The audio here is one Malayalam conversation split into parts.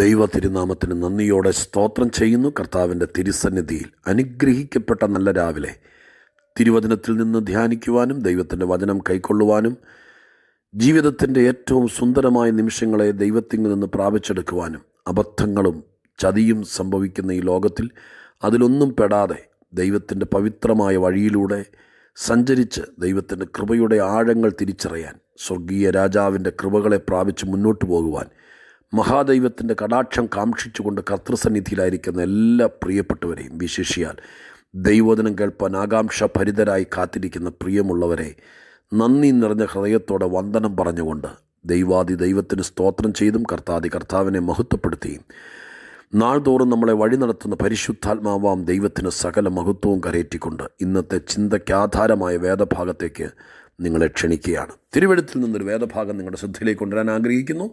ദൈവ തിരുനാമത്തിന് നന്ദിയോടെ സ്തോത്രം ചെയ്യുന്നു കർത്താവിൻ്റെ തിരുസന്നിധിയിൽ അനുഗ്രഹിക്കപ്പെട്ട നല്ല രാവിലെ തിരുവചനത്തിൽ നിന്ന് ധ്യാനിക്കുവാനും ദൈവത്തിൻ്റെ വചനം കൈക്കൊള്ളുവാനും ജീവിതത്തിൻ്റെ ഏറ്റവും സുന്ദരമായ നിമിഷങ്ങളെ ദൈവത്തിൽ നിന്ന് പ്രാപിച്ചെടുക്കുവാനും അബദ്ധങ്ങളും ചതിയും സംഭവിക്കുന്ന ഈ ലോകത്തിൽ അതിലൊന്നും പെടാതെ ദൈവത്തിൻ്റെ പവിത്രമായ വഴിയിലൂടെ സഞ്ചരിച്ച് ദൈവത്തിൻ്റെ കൃപയുടെ ആഴങ്ങൾ തിരിച്ചറിയാൻ സ്വർഗീയ രാജാവിൻ്റെ കൃപകളെ പ്രാപിച്ച് മുന്നോട്ട് പോകുവാൻ മഹാദൈവത്തിൻ്റെ കടാക്ഷം കാക്ഷിച്ചുകൊണ്ട് കർത്തൃസന്നിധിയിലായിരിക്കുന്ന എല്ലാ പ്രിയപ്പെട്ടവരെയും വിശേഷിയാൽ ദൈവദിനം കേൾപ്പാൻ ആകാംക്ഷ ഭരിതരായി കാത്തിരിക്കുന്ന പ്രിയമുള്ളവരെ നന്ദി നിറഞ്ഞ ഹൃദയത്തോടെ വന്ദനം പറഞ്ഞുകൊണ്ട് ദൈവാദി ദൈവത്തിന് സ്തോത്രം ചെയ്തും കർത്താദി കർത്താവിനെ മഹത്വപ്പെടുത്തിയും നാൾതോറും നമ്മളെ വഴി നടത്തുന്ന പരിശുദ്ധാത്മാവാം ദൈവത്തിന് സകല മഹത്വവും കരയേറ്റിക്കൊണ്ട് ഇന്നത്തെ ചിന്തയ്ക്കാധാരമായ വേദഭാഗത്തേക്ക് നിങ്ങളെ ക്ഷണിക്കുകയാണ് തിരുവഴുത്തിൽ നിന്നൊരു വേദഭാഗം നിങ്ങളുടെ ശ്രദ്ധയിലേക്ക് കൊണ്ടുവരാൻ ആഗ്രഹിക്കുന്നു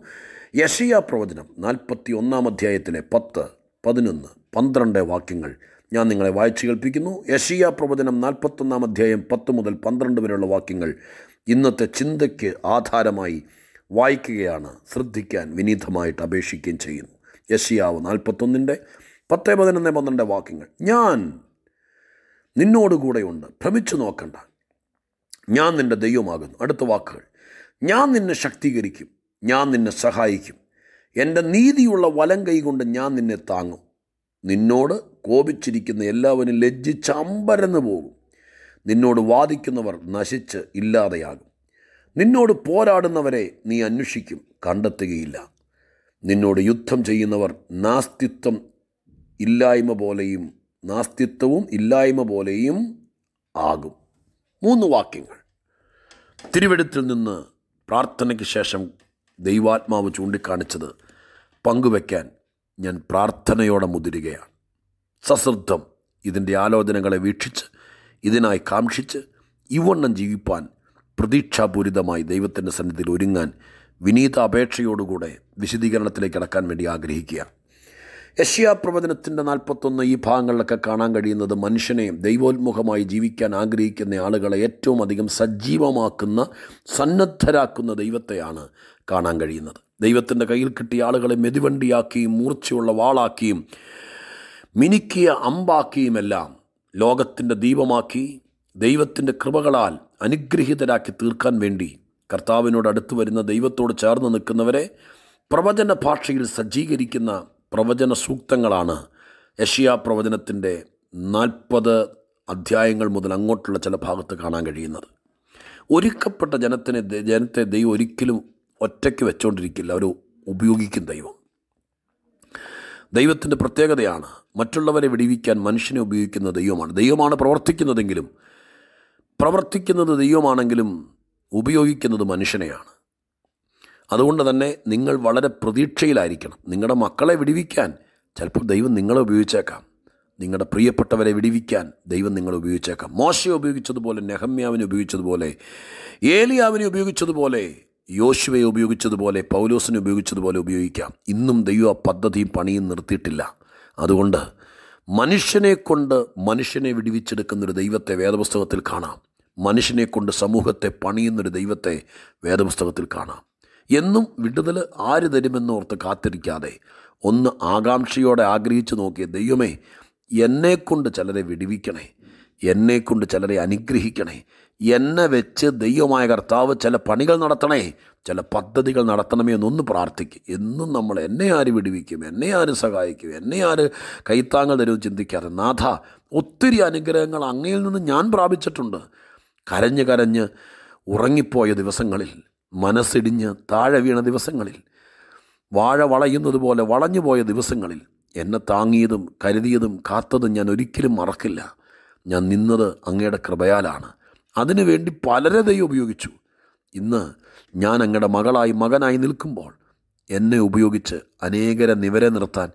യശയ പ്രവചനം നാൽപ്പത്തി ഒന്നാം അധ്യായത്തിലെ പത്ത് പതിനൊന്ന് പന്ത്രണ്ട് വാക്യങ്ങൾ ഞാൻ നിങ്ങളെ വായിച്ചു കേൾപ്പിക്കുന്നു യശയ പ്രവചനം നാൽപ്പത്തൊന്നാം അധ്യായം പത്ത് മുതൽ പന്ത്രണ്ട് വരെയുള്ള വാക്യങ്ങൾ ഇന്നത്തെ ചിന്തയ്ക്ക് ആധാരമായി വായിക്കുകയാണ് ശ്രദ്ധിക്കാൻ വിനീതമായിട്ട് അപേക്ഷിക്കുകയും ചെയ്യുന്നു യശിയാവ് നാൽപ്പത്തൊന്നിൻ്റെ പത്ത് പതിനൊന്ന് പന്ത്രണ്ട് വാക്യങ്ങൾ ഞാൻ നിന്നോട് കൂടെയുണ്ട് ഭ്രമിച്ചു നോക്കണ്ട ഞാൻ നിൻ്റെ ദൈവമാകുന്നു അടുത്ത വാക്കുകൾ ഞാൻ നിന്നെ ശക്തീകരിക്കും ഞാൻ നിന്നെ സഹായിക്കും എൻ്റെ നീതിയുള്ള വലം കൈകൊണ്ട് ഞാൻ നിന്നെ താങ്ങും നിന്നോട് കോപിച്ചിരിക്കുന്ന എല്ലാവരും ലജ്ജിച്ച് അമ്പരന്ന് പോകും നിന്നോട് വാദിക്കുന്നവർ നശിച്ച് ഇല്ലാതെയാകും നിന്നോട് പോരാടുന്നവരെ നീ അന്വേഷിക്കും കണ്ടെത്തുകയില്ല നിന്നോട് യുദ്ധം ചെയ്യുന്നവർ നാസ്തിത്വം ഇല്ലായ്മ പോലെയും നാസ്തിത്വവും ഇല്ലായ്മ പോലെയും ആകും മൂന്ന് വാക്യങ്ങൾ തിരുവെടുത്തിൽ നിന്ന് പ്രാർത്ഥനയ്ക്ക് ശേഷം ദൈവാത്മാവ് ചൂണ്ടിക്കാണിച്ചത് പങ്കുവെക്കാൻ ഞാൻ പ്രാർത്ഥനയോടെ മുതിരുകയാണ് സശ്രദ്ധം ഇതിൻ്റെ ആലോചനകളെ വീക്ഷിച്ച് ഇതിനായി കാക്ഷിച്ച് ഇവണ്ണം ജീവിപ്പാൻ പ്രതീക്ഷാപൂരിതമായി ദൈവത്തിൻ്റെ സന്നിധിയിൽ ഒരുങ്ങാൻ വിനീത അപേക്ഷയോടുകൂടെ വിശദീകരണത്തിലേക്ക് അടക്കാൻ വേണ്ടി ആഗ്രഹിക്കുകയാണ് യഷ്യാ പ്രവചനത്തിൻ്റെ നാൽപ്പത്തൊന്ന് ഈ ഭാഗങ്ങളിലൊക്കെ കാണാൻ കഴിയുന്നത് മനുഷ്യനെ ദൈവോത്മുഖമായി ജീവിക്കാൻ ആഗ്രഹിക്കുന്ന ആളുകളെ ഏറ്റവും അധികം സജീവമാക്കുന്ന സന്നദ്ധരാക്കുന്ന ദൈവത്തെയാണ് കാണാൻ കഴിയുന്നത് ദൈവത്തിൻ്റെ കയ്യിൽ കിട്ടിയ ആളുകളെ മെതിവണ്ടിയാക്കിയും മൂർച്ചയുള്ള വാളാക്കിയും മിനുക്കിയ അമ്പാക്കിയുമെല്ലാം ലോകത്തിൻ്റെ ദീപമാക്കി ദൈവത്തിൻ്റെ കൃപകളാൽ അനുഗ്രഹീതരാക്കി തീർക്കാൻ വേണ്ടി കർത്താവിനോട് അടുത്തു വരുന്ന ദൈവത്തോട് ചേർന്ന് നിൽക്കുന്നവരെ പ്രവചന ഭാഷയിൽ സജ്ജീകരിക്കുന്ന പ്രവചന സൂക്തങ്ങളാണ് യഷിയാ പ്രവചനത്തിൻ്റെ നാൽപ്പത് അധ്യായങ്ങൾ മുതൽ അങ്ങോട്ടുള്ള ചില ഭാഗത്ത് കാണാൻ കഴിയുന്നത് ഒരുക്കപ്പെട്ട ജനത്തിനെ ജനത്തെ ദൈവം ഒരിക്കലും ഒറ്റയ്ക്ക് വെച്ചുകൊണ്ടിരിക്കില്ല അവർ ഉപയോഗിക്കും ദൈവം ദൈവത്തിൻ്റെ പ്രത്യേകതയാണ് മറ്റുള്ളവരെ വിടിവിക്കാൻ മനുഷ്യനെ ഉപയോഗിക്കുന്ന ദൈവമാണ് ദൈവമാണ് പ്രവർത്തിക്കുന്നതെങ്കിലും പ്രവർത്തിക്കുന്നത് ദൈവമാണെങ്കിലും ഉപയോഗിക്കുന്നത് മനുഷ്യനെയാണ് അതുകൊണ്ട് തന്നെ നിങ്ങൾ വളരെ പ്രതീക്ഷയിലായിരിക്കണം നിങ്ങളുടെ മക്കളെ വിടിവിക്കാൻ ചിലപ്പോൾ ദൈവം നിങ്ങളെ ഉപയോഗിച്ചേക്കാം നിങ്ങളുടെ പ്രിയപ്പെട്ടവരെ വിടിവിക്കാൻ ദൈവം നിങ്ങളെ ഉപയോഗിച്ചേക്കാം മോശയെ ഉപയോഗിച്ചതുപോലെ നെഹമ്യാവിനെ ഉപയോഗിച്ചതുപോലെ ഏലിയാവിനെ ഉപയോഗിച്ചതുപോലെ യോശുവയെ ഉപയോഗിച്ചതുപോലെ പൗലോസിനെ ഉപയോഗിച്ചതുപോലെ ഉപയോഗിക്കാം ഇന്നും ദൈവം ആ പദ്ധതിയും പണിയും നിർത്തിയിട്ടില്ല അതുകൊണ്ട് മനുഷ്യനെ കൊണ്ട് മനുഷ്യനെ വിടിവിച്ചെടുക്കുന്നൊരു ദൈവത്തെ വേദപുസ്തകത്തിൽ കാണാം മനുഷ്യനെ കൊണ്ട് സമൂഹത്തെ പണിയുന്നൊരു ദൈവത്തെ വേദപുസ്തകത്തിൽ കാണാം എന്നും വിടുതൽ ആര് തരുമെന്നോർത്ത് കാത്തിരിക്കാതെ ഒന്ന് ആകാംക്ഷയോടെ ആഗ്രഹിച്ചു നോക്കിയ ദൈവമേ എന്നെക്കൊണ്ട് ചിലരെ വിടിവിക്കണേ എന്നെക്കൊണ്ട് ചിലരെ അനുഗ്രഹിക്കണേ എന്നെ വെച്ച് ദൈവമായ കർത്താവ് ചില പണികൾ നടത്തണേ ചില പദ്ധതികൾ നടത്തണമേ എന്നൊന്ന് പ്രാർത്ഥിക്കും എന്നും നമ്മൾ എന്നെ ആര് വിടുവിക്കും എന്നെ ആര് സഹായിക്കും എന്നെ ആര് കൈത്താങ്ങൾ തരും ചിന്തിക്കാറ് നാഥ ഒത്തിരി അനുഗ്രഹങ്ങൾ അങ്ങയിൽ നിന്ന് ഞാൻ പ്രാപിച്ചിട്ടുണ്ട് കരഞ്ഞ് കരഞ്ഞ് ഉറങ്ങിപ്പോയ ദിവസങ്ങളിൽ മനസ്സിടിഞ്ഞ് താഴെ വീണ ദിവസങ്ങളിൽ വാഴ വളയുന്നത് പോലെ വളഞ്ഞു പോയ ദിവസങ്ങളിൽ എന്നെ താങ്ങിയതും കരുതിയതും കാത്തതും ഞാൻ ഒരിക്കലും മറക്കില്ല ഞാൻ നിന്നത് അങ്ങയുടെ കൃപയാലാണ് അതിനുവേണ്ടി പലരെ ദൈവം ഉപയോഗിച്ചു ഇന്ന് ഞാൻ അങ്ങയുടെ മകളായി മകനായി നിൽക്കുമ്പോൾ എന്നെ ഉപയോഗിച്ച് അനേകരെ നിവരെ നിർത്താൻ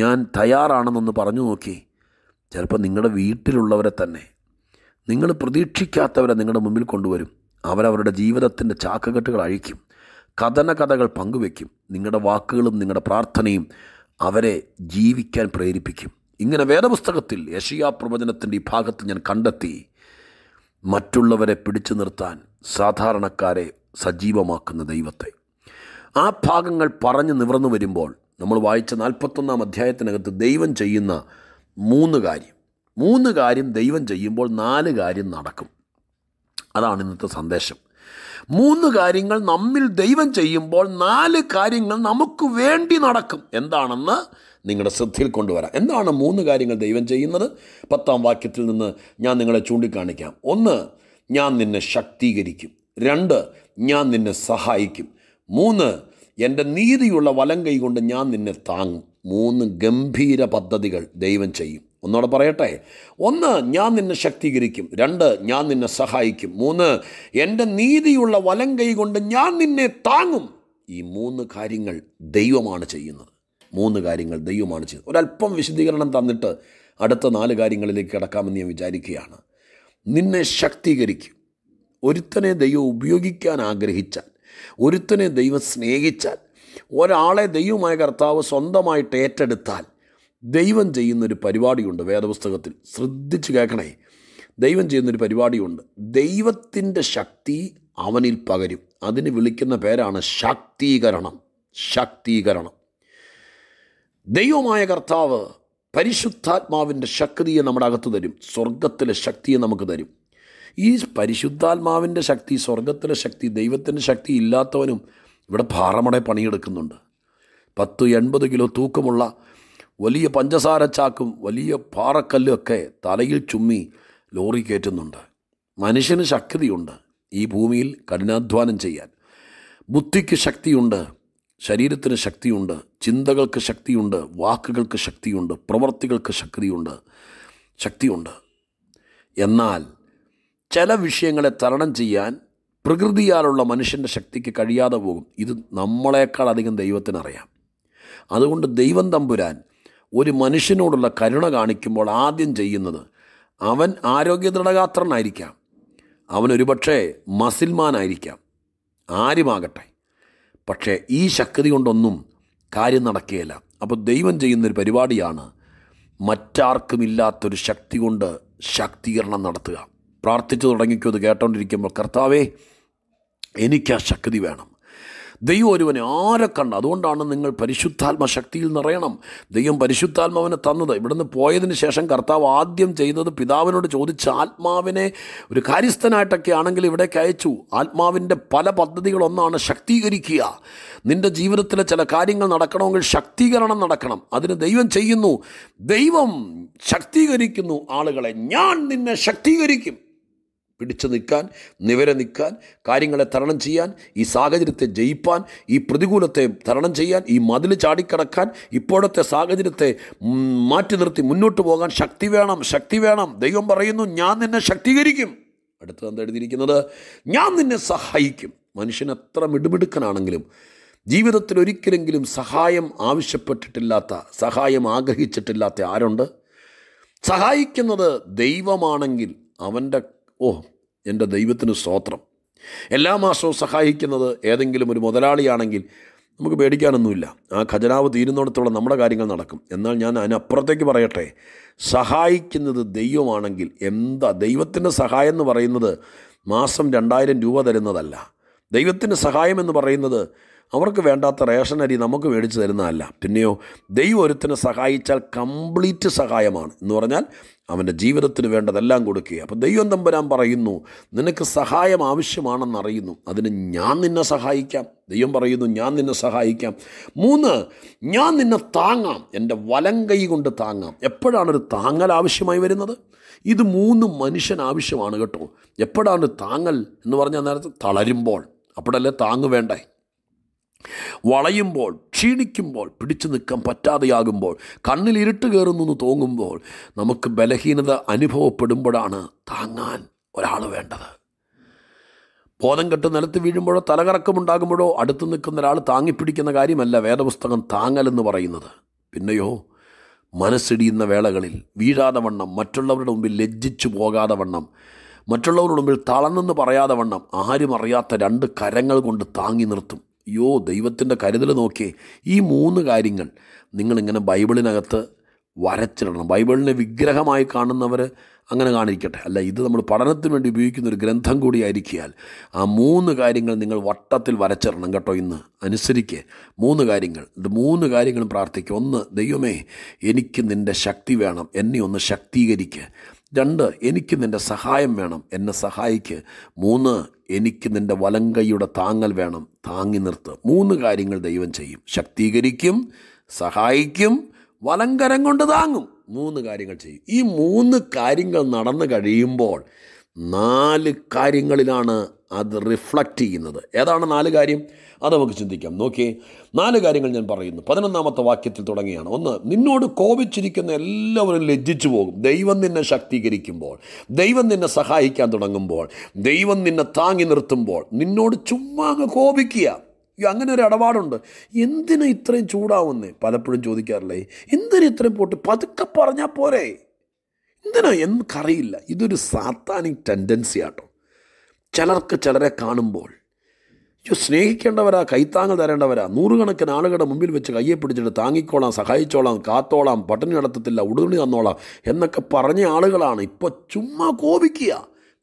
ഞാൻ തയ്യാറാണെന്നൊന്ന് പറഞ്ഞു നോക്കി ചിലപ്പോൾ നിങ്ങളുടെ വീട്ടിലുള്ളവരെ തന്നെ നിങ്ങൾ പ്രതീക്ഷിക്കാത്തവരെ നിങ്ങളുടെ മുമ്പിൽ കൊണ്ടുവരും അവരവരുടെ ജീവിതത്തിൻ്റെ ചാക്കുകെട്ടുകൾ അഴിക്കും കഥന കഥകൾ പങ്കുവെക്കും നിങ്ങളുടെ വാക്കുകളും നിങ്ങളുടെ പ്രാർത്ഥനയും അവരെ ജീവിക്കാൻ പ്രേരിപ്പിക്കും ഇങ്ങനെ വേദപുസ്തകത്തിൽ യഷിയാ പ്രവചനത്തിൻ്റെ ഈ ഭാഗത്ത് ഞാൻ കണ്ടെത്തി മറ്റുള്ളവരെ പിടിച്ചു നിർത്താൻ സാധാരണക്കാരെ സജീവമാക്കുന്ന ദൈവത്തെ ആ ഭാഗങ്ങൾ പറഞ്ഞു നിവർന്നു വരുമ്പോൾ നമ്മൾ വായിച്ച നാൽപ്പത്തൊന്നാം അധ്യായത്തിനകത്ത് ദൈവം ചെയ്യുന്ന മൂന്ന് കാര്യം മൂന്ന് കാര്യം ദൈവം ചെയ്യുമ്പോൾ നാല് കാര്യം നടക്കും അതാണ് ഇന്നത്തെ സന്ദേശം മൂന്ന് കാര്യങ്ങൾ നമ്മിൽ ദൈവം ചെയ്യുമ്പോൾ നാല് കാര്യങ്ങൾ നമുക്ക് വേണ്ടി നടക്കും എന്താണെന്ന് നിങ്ങളുടെ ശ്രദ്ധയിൽ കൊണ്ടുവരാം എന്താണ് മൂന്ന് കാര്യങ്ങൾ ദൈവം ചെയ്യുന്നത് പത്താം വാക്യത്തിൽ നിന്ന് ഞാൻ നിങ്ങളെ ചൂണ്ടിക്കാണിക്കാം ഒന്ന് ഞാൻ നിന്നെ ശക്തീകരിക്കും രണ്ട് ഞാൻ നിന്നെ സഹായിക്കും മൂന്ന് എൻ്റെ നീതിയുള്ള വലം കൈ കൊണ്ട് ഞാൻ നിന്നെ താങ്ങും മൂന്ന് ഗംഭീര പദ്ധതികൾ ദൈവം ചെയ്യും ഒന്നുകൂടെ പറയട്ടെ ഒന്ന് ഞാൻ നിന്നെ ശക്തീകരിക്കും രണ്ട് ഞാൻ നിന്നെ സഹായിക്കും മൂന്ന് എൻ്റെ നീതിയുള്ള വലം കൈ കൊണ്ട് ഞാൻ നിന്നെ താങ്ങും ഈ മൂന്ന് കാര്യങ്ങൾ ദൈവമാണ് ചെയ്യുന്നത് മൂന്ന് കാര്യങ്ങൾ ദൈവമാണ് ചെയ്യുന്നത് ഒരല്പം വിശദീകരണം തന്നിട്ട് അടുത്ത നാല് കാര്യങ്ങളിലേക്ക് കിടക്കാമെന്ന് ഞാൻ വിചാരിക്കുകയാണ് നിന്നെ ശക്തീകരിക്കും ഒരുത്തനെ ദൈവം ഉപയോഗിക്കാൻ ആഗ്രഹിച്ചാൽ ഒരുത്തനെ ദൈവം സ്നേഹിച്ചാൽ ഒരാളെ ദൈവമായ കർത്താവ് സ്വന്തമായിട്ട് ഏറ്റെടുത്താൽ ദൈവം ചെയ്യുന്നൊരു പരിപാടിയുണ്ട് വേദപുസ്തകത്തിൽ ശ്രദ്ധിച്ച് കേൾക്കണേ ദൈവം ചെയ്യുന്നൊരു പരിപാടിയുണ്ട് ദൈവത്തിൻ്റെ ശക്തി അവനിൽ പകരും അതിന് വിളിക്കുന്ന പേരാണ് ശാക്തീകരണം ശാക്തീകരണം ദൈവമായ കർത്താവ് പരിശുദ്ധാത്മാവിൻ്റെ ശക്തിയെ നമ്മുടെ അകത്ത് തരും സ്വർഗത്തിലെ ശക്തിയെ നമുക്ക് തരും ഈ പരിശുദ്ധാത്മാവിൻ്റെ ശക്തി സ്വർഗത്തിലെ ശക്തി ദൈവത്തിൻ്റെ ശക്തി ഇല്ലാത്തവനും ഇവിടെ ഭാരമടെ പണിയെടുക്കുന്നുണ്ട് പത്ത് എൺപത് കിലോ തൂക്കമുള്ള വലിയ പഞ്ചസാര ചാക്കും വലിയ പാറക്കല്ലും ഒക്കെ തലയിൽ ചുമ്മി ലോറി കയറ്റുന്നുണ്ട് മനുഷ്യന് ശക്തിയുണ്ട് ഈ ഭൂമിയിൽ കഠിനാധ്വാനം ചെയ്യാൻ ബുദ്ധിക്ക് ശക്തിയുണ്ട് ശരീരത്തിന് ശക്തിയുണ്ട് ചിന്തകൾക്ക് ശക്തിയുണ്ട് വാക്കുകൾക്ക് ശക്തിയുണ്ട് പ്രവർത്തികൾക്ക് ശക്തിയുണ്ട് ശക്തിയുണ്ട് എന്നാൽ ചില വിഷയങ്ങളെ തരണം ചെയ്യാൻ പ്രകൃതിയാലുള്ള മനുഷ്യൻ്റെ ശക്തിക്ക് കഴിയാതെ പോകും ഇത് നമ്മളെക്കാൾ അധികം ദൈവത്തിനറിയാം അതുകൊണ്ട് ദൈവം തമ്പുരാൻ ഒരു മനുഷ്യനോടുള്ള കരുണ കാണിക്കുമ്പോൾ ആദ്യം ചെയ്യുന്നത് അവൻ ആരോഗ്യ ദൃഢഗാത്രനായിരിക്കാം അവൻ മസിൽമാനായിരിക്കാം ആരുമാകട്ടെ പക്ഷേ ഈ ശക്തി കൊണ്ടൊന്നും കാര്യം നടക്കുകയില്ല അപ്പോൾ ദൈവം ചെയ്യുന്നൊരു പരിപാടിയാണ് മറ്റാർക്കുമില്ലാത്തൊരു ശക്തി കൊണ്ട് ശാക്തീകരണം നടത്തുക പ്രാർത്ഥിച്ചു തുടങ്ങിക്കോ അത് കേട്ടോണ്ടിരിക്കുമ്പോൾ കർത്താവേ എനിക്ക് ആ ശക്തി വേണം ദൈവം ഒരുവനെ ആരെ കണ്ട അതുകൊണ്ടാണ് നിങ്ങൾ പരിശുദ്ധാത്മ ശക്തിയിൽ നിറയണം ദൈവം പരിശുദ്ധാത്മാവിനെ തന്നത് ഇവിടുന്ന് പോയതിന് ശേഷം കർത്താവ് ആദ്യം ചെയ്തത് പിതാവിനോട് ചോദിച്ച ആത്മാവിനെ ഒരു കാര്യസ്ഥനായിട്ടൊക്കെ ആണെങ്കിൽ ഇവിടേക്ക് അയച്ചു ആത്മാവിൻ്റെ പല പദ്ധതികളൊന്നാണ് ശക്തീകരിക്കുക നിൻ്റെ ജീവിതത്തിലെ ചില കാര്യങ്ങൾ നടക്കണമെങ്കിൽ ശക്തീകരണം നടക്കണം അതിന് ദൈവം ചെയ്യുന്നു ദൈവം ശക്തീകരിക്കുന്നു ആളുകളെ ഞാൻ നിന്നെ ശക്തീകരിക്കും പിടിച്ചു നിൽക്കാൻ നിവരെ നിൽക്കാൻ കാര്യങ്ങളെ തരണം ചെയ്യാൻ ഈ സാഹചര്യത്തെ ജയിപ്പാൻ ഈ പ്രതികൂലത്തെ തരണം ചെയ്യാൻ ഈ മതിൽ ചാടിക്കടക്കാൻ ഇപ്പോഴത്തെ സാഹചര്യത്തെ മാറ്റി നിർത്തി മുന്നോട്ട് പോകാൻ ശക്തി വേണം ശക്തി വേണം ദൈവം പറയുന്നു ഞാൻ നിന്നെ ശക്തീകരിക്കും അടുത്തത് എഴുതിയിരിക്കുന്നത് ഞാൻ നിന്നെ സഹായിക്കും മനുഷ്യൻ എത്ര മിടുമിടുക്കനാണെങ്കിലും ജീവിതത്തിൽ ഒരിക്കലെങ്കിലും സഹായം ആവശ്യപ്പെട്ടിട്ടില്ലാത്ത സഹായം ആഗ്രഹിച്ചിട്ടില്ലാത്ത ആരുണ്ട് സഹായിക്കുന്നത് ദൈവമാണെങ്കിൽ അവൻ്റെ ഓ എൻ്റെ ദൈവത്തിന് സ്തോത്രം എല്ലാ മാസവും സഹായിക്കുന്നത് ഏതെങ്കിലും ഒരു മുതലാളിയാണെങ്കിൽ നമുക്ക് പേടിക്കാനൊന്നുമില്ല ആ ഖജനാവ് തീരുന്നിടത്തോളം നമ്മുടെ കാര്യങ്ങൾ നടക്കും എന്നാൽ ഞാൻ അതിനപ്പുറത്തേക്ക് പറയട്ടെ സഹായിക്കുന്നത് ദൈവമാണെങ്കിൽ എന്താ ദൈവത്തിൻ്റെ സഹായം എന്ന് പറയുന്നത് മാസം രണ്ടായിരം രൂപ തരുന്നതല്ല ദൈവത്തിൻ്റെ സഹായം എന്ന് പറയുന്നത് അവർക്ക് വേണ്ടാത്ത റേഷൻ അരി നമുക്ക് മേടിച്ചു തരുന്നതല്ല പിന്നെയോ ദൈവം ഒരുത്തിനെ സഹായിച്ചാൽ കംപ്ലീറ്റ് സഹായമാണ് എന്ന് പറഞ്ഞാൽ അവൻ്റെ ജീവിതത്തിന് വേണ്ടതെല്ലാം കൊടുക്കുക അപ്പോൾ ദൈവം തമ്പുരാൻ പറയുന്നു നിനക്ക് സഹായം ആവശ്യമാണെന്നറിയുന്നു അതിന് ഞാൻ നിന്നെ സഹായിക്കാം ദൈവം പറയുന്നു ഞാൻ നിന്നെ സഹായിക്കാം മൂന്ന് ഞാൻ നിന്നെ താങ്ങാം എൻ്റെ വലം കൈ കൊണ്ട് താങ്ങാം എപ്പോഴാണ് ഒരു താങ്ങൽ ആവശ്യമായി വരുന്നത് ഇത് മൂന്ന് മനുഷ്യൻ ആവശ്യമാണ് കേട്ടോ എപ്പോഴാണ് താങ്ങൽ എന്ന് പറഞ്ഞാൽ നേരത്തെ തളരുമ്പോൾ അപ്പോഴല്ലേ താങ്ങ് വേണ്ടേ വളയുമ്പോൾ ക്ഷീണിക്കുമ്പോൾ പിടിച്ചു നിൽക്കാൻ പറ്റാതെയാകുമ്പോൾ കണ്ണിൽ ഇരുട്ട് കയറുന്നു എന്ന് തോന്നുമ്പോൾ നമുക്ക് ബലഹീനത അനുഭവപ്പെടുമ്പോഴാണ് താങ്ങാൻ ഒരാൾ വേണ്ടത് ബോധം കെട്ട് നിലത്ത് വീഴുമ്പോഴോ തലകറക്കമുണ്ടാകുമ്പോഴോ അടുത്ത് നിൽക്കുന്ന ഒരാൾ താങ്ങിപ്പിടിക്കുന്ന കാര്യമല്ല വേദപുസ്തകം താങ്ങലെന്ന് പറയുന്നത് പിന്നെയോ മനസ്സിടിയുന്ന വേളകളിൽ വീഴാതെ വണ്ണം മറ്റുള്ളവരുടെ മുമ്പിൽ ലജ്ജിച്ചു പോകാതെ വണ്ണം മറ്റുള്ളവരുടെ മുമ്പിൽ തളന്നെന്ന് പറയാതെ വണ്ണം ആരും അറിയാത്ത രണ്ട് കരങ്ങൾ കൊണ്ട് താങ്ങി നിർത്തും യോ ദൈവത്തിൻ്റെ കരുതൽ നോക്കിയേ ഈ മൂന്ന് കാര്യങ്ങൾ നിങ്ങളിങ്ങനെ ബൈബിളിനകത്ത് വരച്ചിടണം ബൈബിളിനെ വിഗ്രഹമായി കാണുന്നവർ അങ്ങനെ കാണിരിക്കട്ടെ അല്ല ഇത് നമ്മൾ പഠനത്തിന് വേണ്ടി ഉപയോഗിക്കുന്ന ഒരു ഗ്രന്ഥം ആയിരിക്കിയാൽ ആ മൂന്ന് കാര്യങ്ങൾ നിങ്ങൾ വട്ടത്തിൽ വരച്ചിടണം കേട്ടോ ഇന്ന് അനുസരിക്കേ മൂന്ന് കാര്യങ്ങൾ ഇത് മൂന്ന് കാര്യങ്ങളും പ്രാർത്ഥിക്കും ഒന്ന് ദൈവമേ എനിക്ക് നിൻ്റെ ശക്തി വേണം എന്നെ ഒന്ന് ശക്തീകരിക്കുക രണ്ട് എനിക്ക് നിൻ്റെ സഹായം വേണം എന്നെ സഹായിക്ക് മൂന്ന് എനിക്ക് നിൻ്റെ വലങ്കൈയുടെ താങ്ങൽ വേണം താങ്ങി നിർത്ത് മൂന്ന് കാര്യങ്ങൾ ദൈവം ചെയ്യും ശക്തീകരിക്കും സഹായിക്കും വലങ്കരം കൊണ്ട് താങ്ങും മൂന്ന് കാര്യങ്ങൾ ചെയ്യും ഈ മൂന്ന് കാര്യങ്ങൾ നടന്നു കഴിയുമ്പോൾ നാല് കാര്യങ്ങളിലാണ് അത് റിഫ്ലക്റ്റ് ചെയ്യുന്നത് ഏതാണ് നാല് കാര്യം അത് നമുക്ക് ചിന്തിക്കാം നോക്കിയേ നാല് കാര്യങ്ങൾ ഞാൻ പറയുന്നു പതിനൊന്നാമത്തെ വാക്യത്തിൽ തുടങ്ങിയാണ് ഒന്ന് നിന്നോട് കോപിച്ചിരിക്കുന്ന എല്ലാവരും ലജ്ജിച്ചു പോകും ദൈവം നിന്നെ ശക്തീകരിക്കുമ്പോൾ ദൈവം നിന്നെ സഹായിക്കാൻ തുടങ്ങുമ്പോൾ ദൈവം നിന്നെ താങ്ങി നിർത്തുമ്പോൾ നിന്നോട് ചുമ്മാ അങ്ങ് കോപിക്കുക അങ്ങനെ ഒരു ഇടപാടുണ്ട് എന്തിനാ ഇത്രയും ചൂടാവുന്നേ പലപ്പോഴും ചോദിക്കാറില്ലേ എന്തിനാ ഇത്രയും പോട്ട് പതുക്കെ പറഞ്ഞാൽ പോരെ എന്തിനാ എനിക്കറിയില്ല ഇതൊരു സാത്താനിക് ടെൻഡൻസി ആട്ടോ ചിലർക്ക് ചിലരെ കാണുമ്പോൾ അയ്യോ സ്നേഹിക്കേണ്ടവരാ കൈത്താങ്ങൾ തരേണ്ടവരാ നൂറുകണക്കിന് ആളുകളുടെ മുമ്പിൽ വെച്ച് കയ്യെ പിടിച്ചിട്ട് താങ്ങിക്കോളാം സഹായിച്ചോളാം കാത്തോളാം പട്ടിണി നടത്തത്തില്ല ഉടുതുണി തന്നോളാം എന്നൊക്കെ പറഞ്ഞ ആളുകളാണ് ഇപ്പോൾ ചുമ്മാ കോപിക്കുക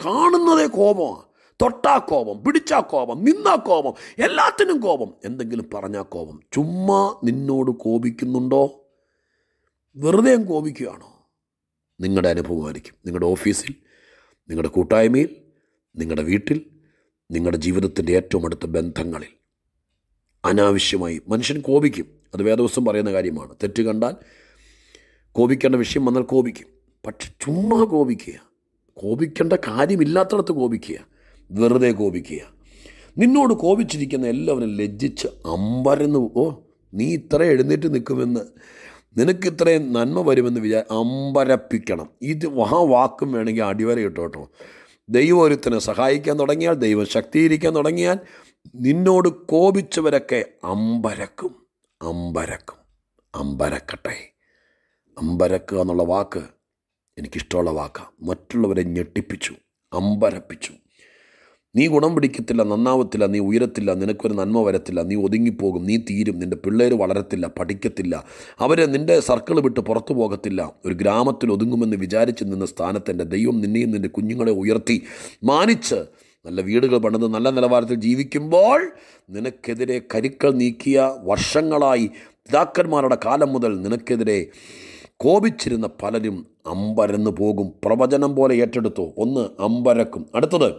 കാണുന്നതേ കോപമാണ് തൊട്ടാ കോപം പിടിച്ചാ കോപം നിന്നാ കോപം എല്ലാത്തിനും കോപം എന്തെങ്കിലും പറഞ്ഞാൽ കോപം ചുമ്മാ നിന്നോട് കോപിക്കുന്നുണ്ടോ വെറുതെ കോപിക്കുകയാണോ നിങ്ങളുടെ അനുഭവമായിരിക്കും നിങ്ങളുടെ ഓഫീസിൽ നിങ്ങളുടെ കൂട്ടായ്മയിൽ നിങ്ങളുടെ വീട്ടിൽ നിങ്ങളുടെ ജീവിതത്തിൻ്റെ ഏറ്റവും അടുത്ത ബന്ധങ്ങളിൽ അനാവശ്യമായി മനുഷ്യൻ കോപിക്കും അത് വേദവസ്വം പറയുന്ന കാര്യമാണ് തെറ്റ് കണ്ടാൽ കോപിക്കേണ്ട വിഷയം വന്നാൽ കോപിക്കും പക്ഷെ ചുമ്മാ കോപിക്കുക കോപിക്കേണ്ട കാര്യമില്ലാത്തടത്ത് കോപിക്കുക വെറുതെ കോപിക്കുക നിന്നോട് കോപിച്ചിരിക്കുന്ന എല്ലാവരും ലജ്ജിച്ച് അമ്പരന്ന് ഓ നീ ഇത്ര എഴുന്നേറ്റ് നിൽക്കുമെന്ന് നിനക്ക് ഇത്രയും നന്മ വരുമെന്ന് വിചാരി അമ്പരപ്പിക്കണം ഇത് ആ വാക്കും വേണമെങ്കിൽ അടിവരെ കിട്ടും ദൈവം ഒരുത്തിനെ സഹായിക്കാൻ തുടങ്ങിയാൽ ദൈവം ശക്തീകരിക്കാൻ തുടങ്ങിയാൽ നിന്നോട് കോപിച്ചവരൊക്കെ അമ്പരക്കും അമ്പരക്കും അമ്പരക്കട്ടെ അമ്പരക്കുക എന്നുള്ള വാക്ക് എനിക്കിഷ്ടമുള്ള വാക്കാണ് മറ്റുള്ളവരെ ഞെട്ടിപ്പിച്ചു അമ്പരപ്പിച്ചു നീ ഗുണം പിടിക്കത്തില്ല നന്നാവത്തില്ല നീ ഉയരത്തില്ല നിനക്കൊരു നന്മ വരത്തില്ല നീ ഒതുങ്ങിപ്പോകും നീ തീരും നിൻ്റെ പിള്ളേർ വളരത്തില്ല പഠിക്കത്തില്ല അവരെ നിൻ്റെ സർക്കിൾ വിട്ട് പുറത്തു പോകത്തില്ല ഒരു ഗ്രാമത്തിൽ ഒതുങ്ങുമെന്ന് വിചാരിച്ച് നിന്ന സ്ഥാനത്തെൻ്റെ ദൈവം നിന്നെയും നിൻ്റെ കുഞ്ഞുങ്ങളെ ഉയർത്തി മാനിച്ച് നല്ല വീടുകൾ പണിത് നല്ല നിലവാരത്തിൽ ജീവിക്കുമ്പോൾ നിനക്കെതിരെ കരുക്കൾ നീക്കിയ വർഷങ്ങളായി പിതാക്കന്മാരുടെ കാലം മുതൽ നിനക്കെതിരെ കോപിച്ചിരുന്ന പലരും അമ്പരന്ന് പോകും പ്രവചനം പോലെ ഏറ്റെടുത്തു ഒന്ന് അമ്പരക്കും അടുത്തത്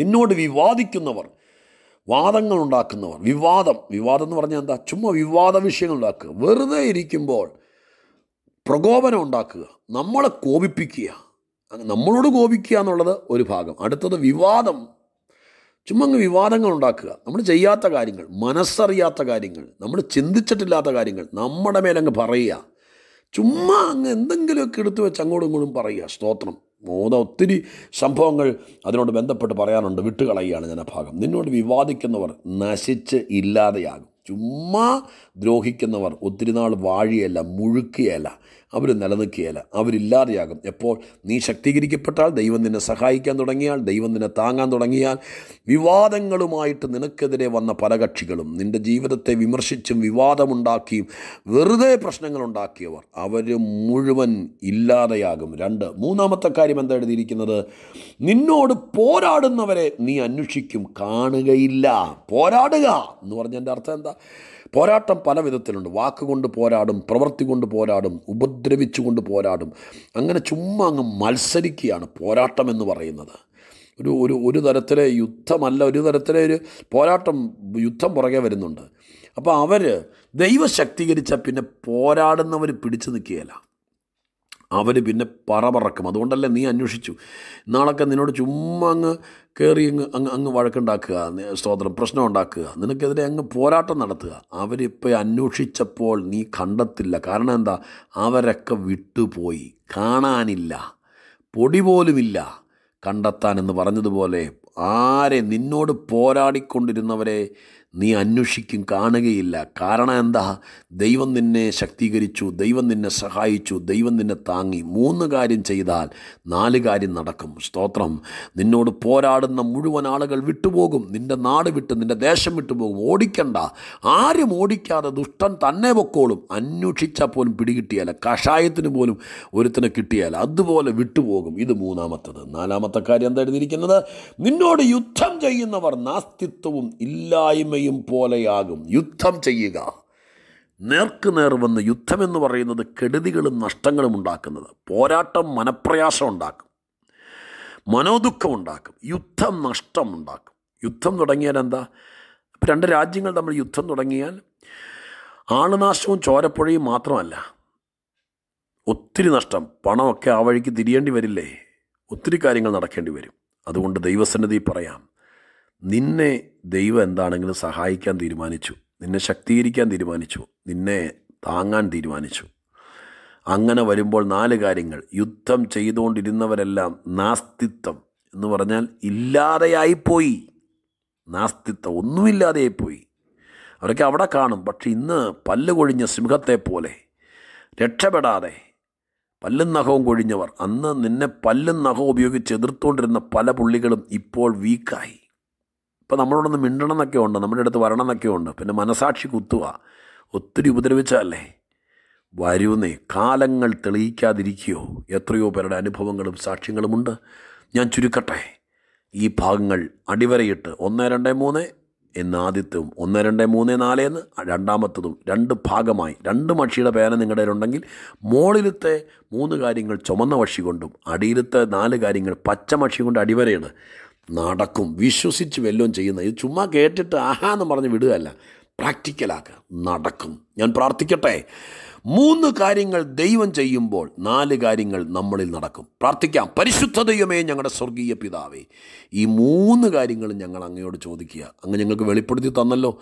നിന്നോട് വിവാദിക്കുന്നവർ വാദങ്ങൾ ഉണ്ടാക്കുന്നവർ വിവാദം വിവാദം എന്ന് പറഞ്ഞാൽ എന്താ ചുമ്മാ വിവാദ വിഷയങ്ങൾ ഉണ്ടാക്കുക വെറുതെ ഇരിക്കുമ്പോൾ പ്രകോപനം ഉണ്ടാക്കുക നമ്മളെ കോപിപ്പിക്കുക നമ്മളോട് കോപിക്കുക എന്നുള്ളത് ഒരു ഭാഗം അടുത്തത് വിവാദം ചുമ്മാ അങ്ങ് വിവാദങ്ങൾ ഉണ്ടാക്കുക നമ്മൾ ചെയ്യാത്ത കാര്യങ്ങൾ മനസ്സറിയാത്ത കാര്യങ്ങൾ നമ്മൾ ചിന്തിച്ചിട്ടില്ലാത്ത കാര്യങ്ങൾ നമ്മുടെ മേലങ്ങ് പറയുക ചുമ്മാ അങ്ങ് എന്തെങ്കിലുമൊക്കെ എടുത്തു വെച്ച് അങ്ങോട്ടും ഇങ്ങോട്ടും പറയുക സ്തോത്രം മൂന്ന് ഒത്തിരി സംഭവങ്ങൾ അതിനോട് ബന്ധപ്പെട്ട് പറയാനുണ്ട് വിട്ടുകളയുകയാണ് ഞാൻ ആ ഭാഗം നിന്നോട് വിവാദിക്കുന്നവർ നശിച്ച് ഇല്ലാതെയാകും ചുമ്മാ ദ്രോഹിക്കുന്നവർ ഒത്തിരി നാൾ വാഴിയല്ല മുഴുക്കുകയല്ല അവർ നിലനിൽക്കുകയില്ല അവരില്ലാതെയാകും എപ്പോൾ നീ ശക്തീകരിക്കപ്പെട്ടാൽ ദൈവം നിന്നെ സഹായിക്കാൻ തുടങ്ങിയാൽ ദൈവം നിന്നെ താങ്ങാൻ തുടങ്ങിയാൽ വിവാദങ്ങളുമായിട്ട് നിനക്കെതിരെ വന്ന പല കക്ഷികളും നിൻ്റെ ജീവിതത്തെ വിമർശിച്ചും വിവാദമുണ്ടാക്കിയും വെറുതെ പ്രശ്നങ്ങളുണ്ടാക്കിയവർ അവർ മുഴുവൻ ഇല്ലാതെയാകും രണ്ട് മൂന്നാമത്തെ കാര്യം എന്താ എഴുതിയിരിക്കുന്നത് നിന്നോട് പോരാടുന്നവരെ നീ അന്വേഷിക്കും കാണുകയില്ല പോരാടുക എന്ന് പറഞ്ഞതിൻ്റെ അർത്ഥം എന്താ പോരാട്ടം പല വിധത്തിലുണ്ട് വാക്കുകൊണ്ട് പോരാടും പ്രവൃത്തി കൊണ്ട് പോരാടും ഉപദ്ര ഉപദ്രവിച്ചുകൊണ്ട് പോരാടും അങ്ങനെ ചുമ്മാ അങ്ങ് മത്സരിക്കുകയാണ് പോരാട്ടം എന്ന് പറയുന്നത് ഒരു ഒരു ഒരു തരത്തിലെ യുദ്ധമല്ല ഒരു തരത്തിലെ ഒരു പോരാട്ടം യുദ്ധം പുറകെ വരുന്നുണ്ട് അപ്പോൾ അവർ ദൈവശക്തീകരിച്ച പിന്നെ പോരാടുന്നവർ പിടിച്ചു നിൽക്കുകയല്ല അവർ പിന്നെ പറ പറക്കും അതുകൊണ്ടല്ലേ നീ അന്വേഷിച്ചു നാളൊക്കെ നിന്നോട് ചുമ്മാ അങ്ങ് കയറി അങ്ങ് അങ്ങ് അങ്ങ് വഴക്കുണ്ടാക്കുക സ്തോത്രം പ്രശ്നം ഉണ്ടാക്കുക നിനക്കെതിരെ അങ്ങ് പോരാട്ടം നടത്തുക അവരിപ്പോൾ അന്വേഷിച്ചപ്പോൾ നീ കണ്ടെത്തില്ല കാരണം എന്താ അവരൊക്കെ വിട്ടുപോയി കാണാനില്ല പൊടി പോലുമില്ല കണ്ടെത്താൻ എന്ന് പറഞ്ഞതുപോലെ ആരെ നിന്നോട് പോരാടിക്കൊണ്ടിരുന്നവരെ നീ അന്വേഷിക്കും കാണുകയില്ല കാരണം എന്താ ദൈവം നിന്നെ ശക്തീകരിച്ചു ദൈവം നിന്നെ സഹായിച്ചു ദൈവം നിന്നെ താങ്ങി മൂന്ന് കാര്യം ചെയ്താൽ നാല് കാര്യം നടക്കും സ്തോത്രം നിന്നോട് പോരാടുന്ന മുഴുവൻ ആളുകൾ വിട്ടുപോകും നിൻ്റെ നാട് വിട്ട് നിൻ്റെ ദേശം വിട്ടുപോകും ഓടിക്കണ്ട ആരും ഓടിക്കാതെ ദുഷ്ടൻ തന്നെ പൊക്കോളും അന്വേഷിച്ചാൽ പോലും പിടികിട്ടിയാൽ കഷായത്തിന് പോലും ഒരുത്തിനെ കിട്ടിയാൽ അതുപോലെ വിട്ടുപോകും ഇത് മൂന്നാമത്തത് നാലാമത്തെ കാര്യം എന്താ എഴുതിയിരിക്കുന്നത് നിന്നോട് യുദ്ധം ചെയ്യുന്നവർ നാസ്തിത്വവും ഇല്ലായ്മയും പറയും പോലെയാകും യുദ്ധം ചെയ്യുക നേർക്കുനേർ വന്ന് യുദ്ധമെന്ന് പറയുന്നത് കെടുതികളും നഷ്ടങ്ങളും ഉണ്ടാക്കുന്നത് പോരാട്ടം മനപ്രയാസം ഉണ്ടാക്കും മനോദുഃഖം ഉണ്ടാക്കും യുദ്ധം നഷ്ടം ഉണ്ടാക്കും യുദ്ധം തുടങ്ങിയാൽ എന്താ ഇപ്പം രണ്ട് രാജ്യങ്ങൾ തമ്മിൽ യുദ്ധം തുടങ്ങിയാൽ ആളുനാശവും ചോരപ്പുഴയും മാത്രമല്ല ഒത്തിരി നഷ്ടം പണമൊക്കെ ആ വഴിക്ക് തിരിയേണ്ടി വരില്ലേ ഒത്തിരി കാര്യങ്ങൾ നടക്കേണ്ടി വരും അതുകൊണ്ട് ദൈവസന്നിധി പറയാം നിന്നെ ദൈവം എന്താണെങ്കിലും സഹായിക്കാൻ തീരുമാനിച്ചു നിന്നെ ശക്തീകരിക്കാൻ തീരുമാനിച്ചു നിന്നെ താങ്ങാൻ തീരുമാനിച്ചു അങ്ങനെ വരുമ്പോൾ നാല് കാര്യങ്ങൾ യുദ്ധം ചെയ്തുകൊണ്ടിരുന്നവരെല്ലാം നാസ്തിത്വം എന്ന് പറഞ്ഞാൽ ഇല്ലാതെയായിപ്പോയി നാസ്തിത്വം ഒന്നുമില്ലാതെയായിപ്പോയി അവരൊക്കെ അവിടെ കാണും പക്ഷെ ഇന്ന് പല്ല് കൊഴിഞ്ഞ സിംഹത്തെ പോലെ രക്ഷപ്പെടാതെ പല്ലും നഖവും കൊഴിഞ്ഞവർ അന്ന് നിന്നെ പല്ലും നഖവും ഉപയോഗിച്ച് എതിർത്തുകൊണ്ടിരുന്ന പല പുള്ളികളും ഇപ്പോൾ വീക്കായി അപ്പോൾ നമ്മളോടൊന്ന് മിണ്ടണം എന്നൊക്കെ ഉണ്ട് നമ്മുടെ അടുത്ത് വരണം എന്നൊക്കെ ഉണ്ട് പിന്നെ മനസാക്ഷി കുത്തുക ഒത്തിരി ഉപദ്രവിച്ചാലേ വരുന്നേ കാലങ്ങൾ തെളിയിക്കാതിരിക്കുകയോ എത്രയോ പേരുടെ അനുഭവങ്ങളും സാക്ഷ്യങ്ങളുമുണ്ട് ഞാൻ ചുരുക്കട്ടെ ഈ ഭാഗങ്ങൾ അടിവരയിട്ട് ഒന്ന് രണ്ട് മൂന്ന് എന്ന് ആദ്യത്തും ഒന്ന് രണ്ട് മൂന്ന് നാല് എന്ന് രണ്ടാമത്തതും രണ്ട് ഭാഗമായി രണ്ട് മക്ഷിയുടെ പേന നിങ്ങളുടെ ഉണ്ടെങ്കിൽ മുകളിലത്തെ മൂന്ന് കാര്യങ്ങൾ ചുമന്ന മക്ഷി കൊണ്ടും അടിയിലത്തെ നാല് കാര്യങ്ങൾ പച്ച മക്ഷി കൊണ്ട് അടിവരയാണ് നടക്കും വിശ്വസിച്ച് വല്ലതും ചെയ്യുന്ന ഇത് ചുമ്മാ കേട്ടിട്ട് ആഹാ എന്ന് പറഞ്ഞ് വിടുകയല്ല പ്രാക്ടിക്കലാക്കുക നടക്കും ഞാൻ പ്രാർത്ഥിക്കട്ടെ മൂന്ന് കാര്യങ്ങൾ ദൈവം ചെയ്യുമ്പോൾ നാല് കാര്യങ്ങൾ നമ്മളിൽ നടക്കും പ്രാർത്ഥിക്കാം പരിശുദ്ധ ദൈവമേ ഞങ്ങളുടെ സ്വർഗീയ പിതാവേ ഈ മൂന്ന് കാര്യങ്ങളും ഞങ്ങൾ അങ്ങയോട് ചോദിക്കുക അങ്ങ് ഞങ്ങൾക്ക് വെളിപ്പെടുത്തി തന്നല്ലോ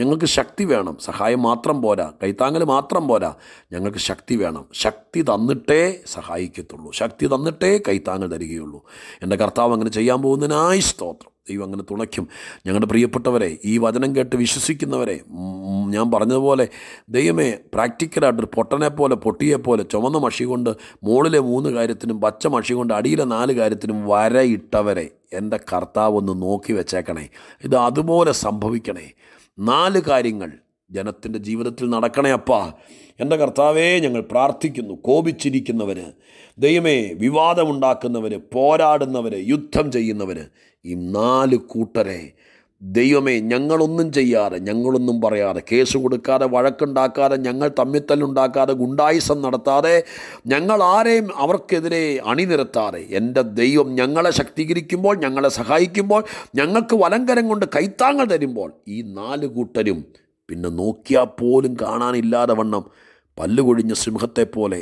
ഞങ്ങൾക്ക് ശക്തി വേണം സഹായം മാത്രം പോരാ കൈത്താങ്ങൽ മാത്രം പോരാ ഞങ്ങൾക്ക് ശക്തി വേണം ശക്തി തന്നിട്ടേ സഹായിക്കത്തുള്ളൂ ശക്തി തന്നിട്ടേ കൈത്താങ്ങൽ തരികയുള്ളൂ എൻ്റെ കർത്താവ് അങ്ങനെ ചെയ്യാൻ പോകുന്നതിനായി സ്തോത്രം ദൈവം അങ്ങനെ തുണയ്ക്കും ഞങ്ങളുടെ പ്രിയപ്പെട്ടവരെ ഈ വചനം കേട്ട് വിശ്വസിക്കുന്നവരെ ഞാൻ പറഞ്ഞതുപോലെ ദൈവമേ ഒരു പൊട്ടനെ പോലെ പൊട്ടിയെ പോലെ ചുമന്ന മഷി കൊണ്ട് മുകളിലെ മൂന്ന് കാര്യത്തിനും പച്ച മഷി കൊണ്ട് അടിയിലെ നാല് കാര്യത്തിനും വരയിട്ടവരെ എൻ്റെ കർത്താവ് ഒന്ന് നോക്കി വെച്ചേക്കണേ ഇത് അതുപോലെ സംഭവിക്കണേ നാല് കാര്യങ്ങൾ ജനത്തിൻ്റെ ജീവിതത്തിൽ നടക്കണേ അപ്പാ എൻ്റെ കർത്താവേ ഞങ്ങൾ പ്രാർത്ഥിക്കുന്നു കോപിച്ചിരിക്കുന്നവർ ദൈവമേ വിവാദമുണ്ടാക്കുന്നവർ പോരാടുന്നവർ യുദ്ധം ചെയ്യുന്നവർ ഈ നാല് കൂട്ടരെ ദൈവമേ ഞങ്ങളൊന്നും ചെയ്യാതെ ഞങ്ങളൊന്നും പറയാതെ കേസ് കൊടുക്കാതെ വഴക്കുണ്ടാക്കാതെ ഞങ്ങൾ തമ്മിത്തല്ലുണ്ടാക്കാതെ ഗുണ്ടായുസം നടത്താതെ ഞങ്ങൾ ആരെയും അവർക്കെതിരെ അണിനിരത്താതെ എൻ്റെ ദൈവം ഞങ്ങളെ ശക്തീകരിക്കുമ്പോൾ ഞങ്ങളെ സഹായിക്കുമ്പോൾ ഞങ്ങൾക്ക് വലങ്കരം കൊണ്ട് കൈത്താങ്ങൾ തരുമ്പോൾ ഈ നാല് കൂട്ടരും പിന്നെ നോക്കിയാൽ പോലും കാണാനില്ലാതെ വണ്ണം പല്ലുകൊഴിഞ്ഞ സിംഹത്തെപ്പോലെ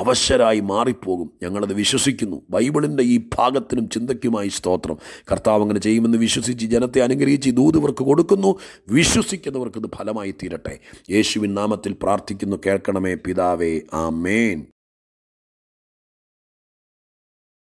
അവശരായി മാറിപ്പോകും ഞങ്ങളത് വിശ്വസിക്കുന്നു ബൈബിളിൻ്റെ ഈ ഭാഗത്തിനും ചിന്തയ്ക്കുമായി സ്തോത്രം കർത്താവ് അങ്ങനെ ചെയ്യുമെന്ന് വിശ്വസിച്ച് ജനത്തെ അനുഗ്രഹിച്ച് ദൂതുവർക്ക് കൊടുക്കുന്നു വിശ്വസിക്കുന്നവർക്ക് ഇത് ഫലമായി തീരട്ടെ യേശുവിൻ നാമത്തിൽ പ്രാർത്ഥിക്കുന്നു കേൾക്കണമേ പിതാവേ ആമേൻ